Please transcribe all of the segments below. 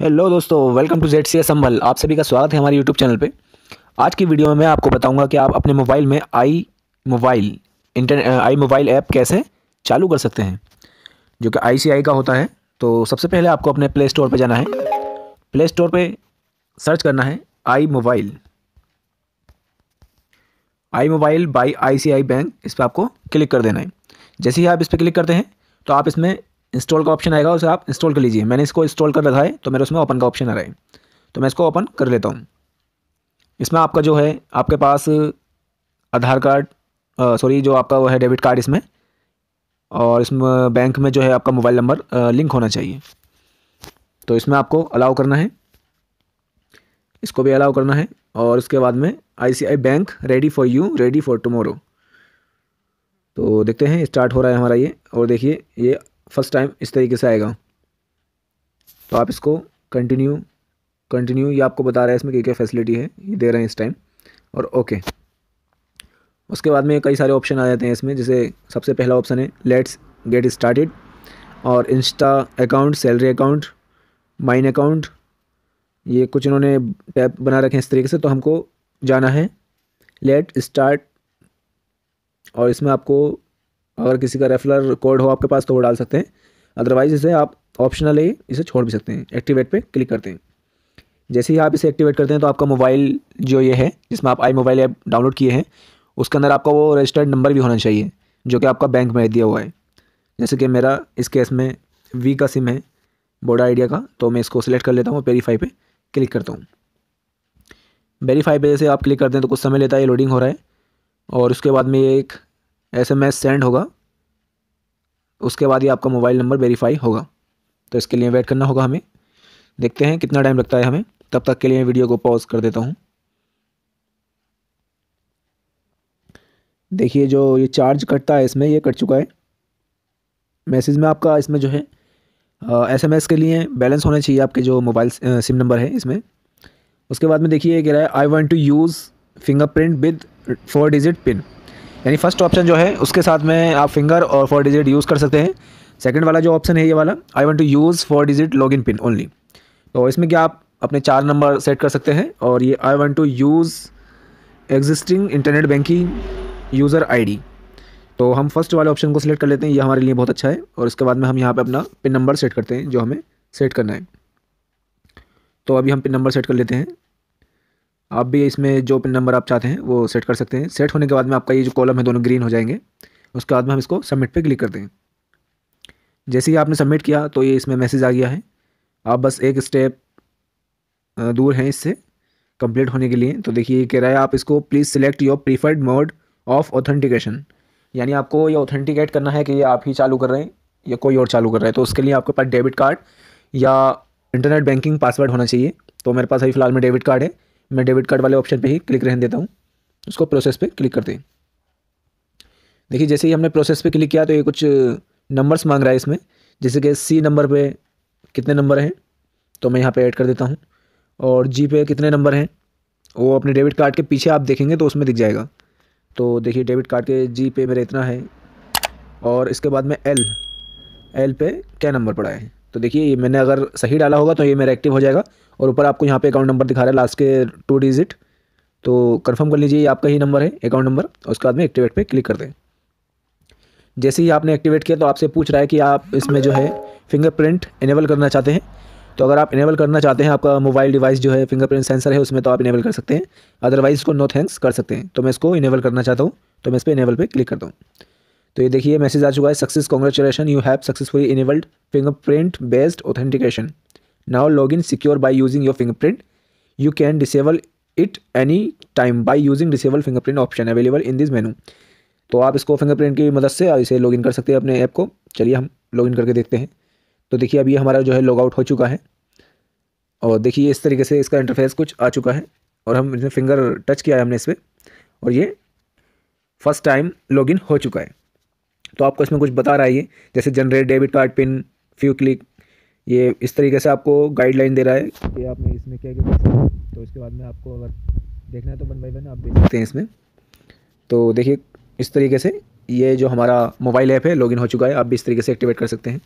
hello दोस्तों welcome to Z C S Sambhal आप सभी का स्वागत है हमारे यूट्यूब चैनल पे आज की वीडियो में मैं आपको बताऊंगा कि आप अपने मोबाइल में I mobile internet I mobile app कैसे चालू कर सकते हैं जो कि आई का होता है तो सबसे पहले आपको अपने प्ले स्टोर पर जाना है प्ले स्टोर पर सर्च करना है I mobile I mobile by I bank इस पर आपको क्लिक कर देना है जैसे ही आप इस पर क्लिक करते हैं तो आप इसमें इंस्टॉल का ऑप्शन आएगा उसे आप इंस्टॉल कर लीजिए मैंने इसको इंस्टॉल कर रखा है तो मेरे उसमें ओपन का ऑप्शन आ रहा है तो मैं इसको ओपन कर लेता हूँ इसमें आपका जो है आपके पास आधार कार्ड सॉरी जो आपका वो है डेबिट कार्ड इसमें और इसमें बैंक में जो है आपका मोबाइल नंबर लिंक होना चाहिए तो इसमें आपको अलाउ करना है इसको भी अलाउ करना है और उसके बाद में ICI bank ready for you ready for tomorrow तो देखते हैं स्टार्ट हो रहा है हमारा ये और देखिए ये फर्स्ट टाइम इस तरीके से आएगा तो आप इसको कंटिन्यू कंटिन्यू ये आपको बता रहा है इसमें क्या क्या फैसिलिटी है ये दे रहे हैं इस टाइम और ओके उसके बाद में कई सारे ऑप्शन आ जाते हैं इसमें जैसे सबसे पहला ऑप्शन है लेट्स गेट स्टार्टेड और insta account salary account mine account ये कुछ इन्होंने टैप बना रखे हैं इस तरीके से तो हमको जाना है लेट स्टार्ट और इसमें आपको अगर किसी का रेफरल कोड हो आपके पास तो वो डाल सकते हैं अदरवाइज़ इसे आप ऑप्शनल है इसे छोड़ भी सकते हैं एक्टिवेट पे क्लिक करते हैं जैसे ही आप इसे एक्टिवेट करते हैं तो आपका मोबाइल जो ये है जिसमें आप आई मोबाइल ऐप डाउनलोड किए हैं उसके अंदर आपका वो रजिस्टर्ड नंबर भी होना चाहिए जो कि आपका बैंक में दिया हुआ है जैसे कि मेरा इस केस में वी का सिम है बोडा आइडिया का तो मैं इसको सिलेक्ट कर लेता हूँ वेरीफाई पर क्लिक करता हूँ वेरीफाई पर जैसे आप क्लिक करते हैं तो कुछ समय लेता है लोडिंग हो रहा है और उसके बाद में ये एक एस एम एस सेंड होगा उसके बाद ही आपका मोबाइल नंबर वेरीफाई होगा तो इसके लिए वेट करना होगा हमें देखते हैं कितना टाइम लगता है हमें तब तक के लिए मैं वीडियो को पॉज कर देता हूँ देखिए जो ये चार्ज कटता है इसमें ये कट चुका है मैसेज में आपका इसमें जो है एस एम एस के लिए बैलेंस होना चाहिए आपके जो मोबाइल सिम नंबर है इसमें उसके बाद में देखिए कह रहा है I want to use fingerprint with four digit pin यानी फर्स्ट ऑप्शन जो है उसके साथ में आप फिंगर और फोर डिजिट यूज़ कर सकते हैं सेकंड वाला जो ऑप्शन है ये वाला I want to use four digit login pin only तो इसमें क्या आप अपने चार नंबर सेट कर सकते हैं और ये I want to use existing internet banking user I तो हम फर्स्ट वाले ऑप्शन को सिलेक्ट कर लेते हैं ये हमारे लिए बहुत अच्छा है और इसके बाद में हम यहाँ पर अपना पिन नंबर सेट करते हैं जो हमें सेट करना है तो अभी हम पिन नंबर सेट कर लेते हैं आप भी इसमें जो पिन नंबर आप चाहते हैं वो सेट कर सकते हैं सेट होने के बाद में आपका ये जो कॉलम है दोनों ग्रीन हो जाएंगे उसके बाद में हम इसको सबमिट पे क्लिक करते हैं जैसे ही आपने सबमिट किया तो ये इसमें मैसेज आ गया है आप बस एक स्टेप दूर हैं इससे कंप्लीट होने के लिए तो देखिए कह रहा है आप इसको please select your preferred mode of authentication यानी आपको ये ऑथेंटिकेट करना है कि ये आप ही चालू कर रहे हैं या कोई और चालू कर रहा है तो उसके लिए आपके पास डेबिट कार्ड या इंटरनेट बैंकिंग पासवर्ड होना चाहिए तो मेरे पास अभी फ़िलहाल में डेबिट कार्ड है मैं डेबिट कार्ड वाले ऑप्शन पे ही क्लिक रहने देता हूँ उसको प्रोसेस पे क्लिक करते हैं देखिए जैसे ही हमने प्रोसेस पे क्लिक किया तो ये कुछ नंबर्स मांग रहा है इसमें जैसे कि सी नंबर पे कितने नंबर हैं तो मैं यहाँ पे ऐड कर देता हूँ और जी पे कितने नंबर हैं वो अपने डेबिट कार्ड के पीछे आप देखेंगे तो उसमें दिख जाएगा तो देखिए डेबिट कार्ड के जी पे मेरा इतना है और इसके बाद में एल एल पे क्या नंबर पड़ा है तो देखिए ये मैंने अगर सही डाला होगा तो ये मेरा एक्टिव हो जाएगा और ऊपर आपको यहाँ पे अकाउंट नंबर दिखा रहा है लास्ट के टू डिजिट तो कंफर्म कर लीजिए आपका ही नंबर है अकाउंट नंबर उसके बाद में एक्टिवेट पे क्लिक कर दें जैसे ही आपने एक्टिवेट किया तो आपसे पूछ रहा है कि आप इसमें जो है फिंगरप्रिंट इनेबल करना चाहते हैं तो अगर आप इनेबल करना चाहते हैं आपका मोबाइल डिवाइस जो है फिंगरप्रिंट सेंसर है उसमें तो आप इनेबल कर सकते हैं अदरवाइज़ इसको नो थैंक्स कर सकते हैं तो मैं इसको इनेबल करना चाहता हूँ तो मैं इस पर इनेबल पर क्लिक करता हूँ तो ये देखिए मैसेज आ चुका है success congratulation you have successfully enabled fingerprint based authentication now login secure by using your fingerprint you can disable it any time by using disable fingerprint option available in this menu तो आप इसको fingerprint की मदद से इसे login कर सकते हैं अपने ऐप को चलिए हम लॉगिन करके देखते हैं तो देखिए अभी हमारा जो है लॉग आउट हो चुका है और देखिए इस तरीके से इसका इंटरफेस कुछ आ चुका है और हम इसमें फिंगर टच किया है हमने इस पर और ये फर्स्ट टाइम लॉगिन हो चुका है तो आपको इसमें कुछ बता रहा है ये जैसे generate debit card pin few click ये इस तरीके से आपको गाइडलाइन दे रहा है कि आपने इसमें क्या क्या तो इसके बाद में आपको अगर देखना है तो वन बाई वन आप देख सकते हैं इसमें तो देखिए इस तरीके से ये जो हमारा मोबाइल ऐप है लॉगिन हो चुका है आप भी इस तरीके से एक्टिवेट कर सकते हैं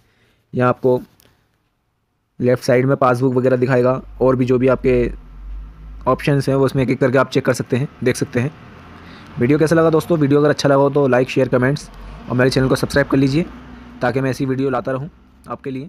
यहाँ आपको लेफ़्ट साइड में पासबुक वगैरह दिखाएगा और भी जो भी आपके ऑप्शंस हैं वो उसमें एक एक करके आप चेक कर सकते हैं देख सकते हैं वीडियो कैसा लगा दोस्तों वीडियो अगर अच्छा लगा हो तो लाइक शेयर कमेंट्स और मेरे चैनल को सब्सक्राइब कर लीजिए ताकि मैं ऐसी वीडियो लाता रहूँ आपके लिए